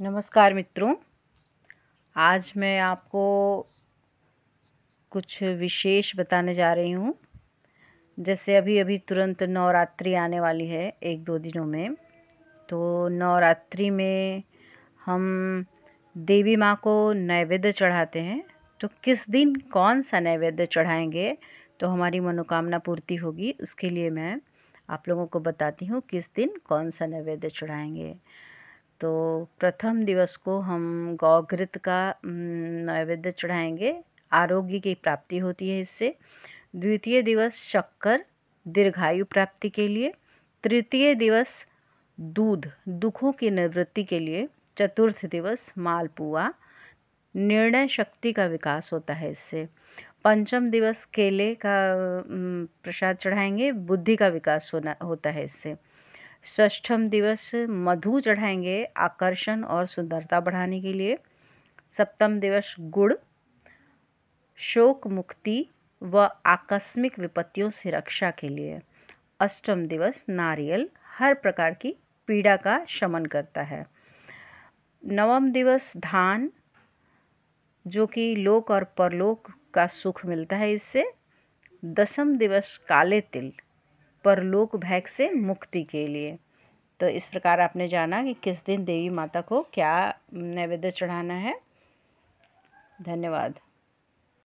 नमस्कार मित्रों आज मैं आपको कुछ विशेष बताने जा रही हूँ जैसे अभी अभी तुरंत नवरात्रि आने वाली है एक दो दिनों में तो नवरात्रि में हम देवी माँ को नैवेद्य चढ़ाते हैं तो किस दिन कौन सा नैवेद्य चढ़ाएंगे तो हमारी मनोकामना पूर्ति होगी उसके लिए मैं आप लोगों को बताती हूँ किस दिन कौन सा नैवेद्य चढ़ाएंगे तो प्रथम दिवस को हम गौघृत का नैवेद्य चढ़ाएंगे आरोग्य की प्राप्ति होती है इससे द्वितीय दिवस शक्कर दीर्घायु प्राप्ति के लिए तृतीय दिवस दूध दुखों की निवृत्ति के लिए चतुर्थ दिवस मालपुआ निर्णय शक्ति का विकास होता है इससे पंचम दिवस केले का प्रसाद चढ़ाएंगे बुद्धि का विकास होना होता है इससे षष्ठम दिवस मधु चढ़ाएंगे आकर्षण और सुंदरता बढ़ाने के लिए सप्तम दिवस गुड़ शोक मुक्ति व आकस्मिक विपत्तियों से रक्षा के लिए अष्टम दिवस नारियल हर प्रकार की पीड़ा का शमन करता है नवम दिवस धान जो कि लोक और परलोक का सुख मिलता है इससे दसम दिवस काले तिल परलोक भय से मुक्ति के लिए तो इस प्रकार आपने जाना कि किस दिन देवी माता को क्या नैवेद्य चढ़ाना है धन्यवाद